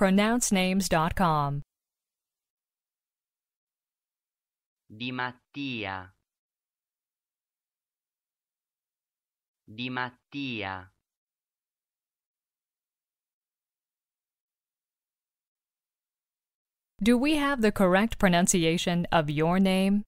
pronouncenames.com. Di Mattia. Di Mattia. Do we have the correct pronunciation of your name?